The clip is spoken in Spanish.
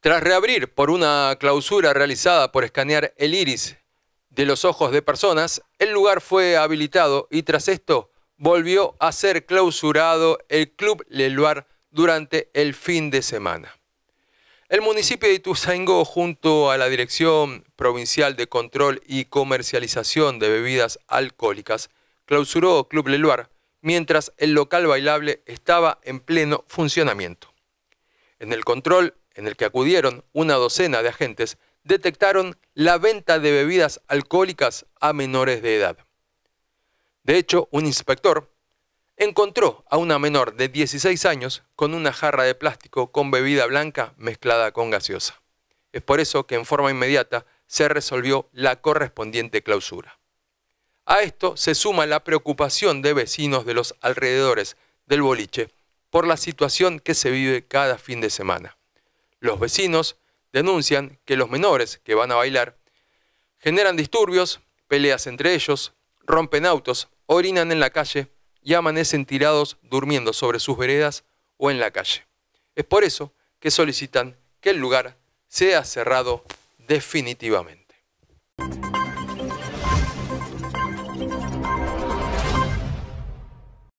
Tras reabrir por una clausura realizada por escanear el iris de los ojos de personas, el lugar fue habilitado y tras esto volvió a ser clausurado el Club Leluar durante el fin de semana. El municipio de Ituzaingó, junto a la Dirección Provincial de Control y Comercialización de Bebidas Alcohólicas, clausuró Club Leluar mientras el local bailable estaba en pleno funcionamiento. En el control, en el que acudieron una docena de agentes, detectaron la venta de bebidas alcohólicas a menores de edad. De hecho, un inspector encontró a una menor de 16 años con una jarra de plástico con bebida blanca mezclada con gaseosa. Es por eso que en forma inmediata se resolvió la correspondiente clausura. A esto se suma la preocupación de vecinos de los alrededores del boliche por la situación que se vive cada fin de semana. Los vecinos denuncian que los menores que van a bailar generan disturbios, peleas entre ellos, rompen autos, orinan en la calle y amanecen tirados durmiendo sobre sus veredas o en la calle. Es por eso que solicitan que el lugar sea cerrado definitivamente. Música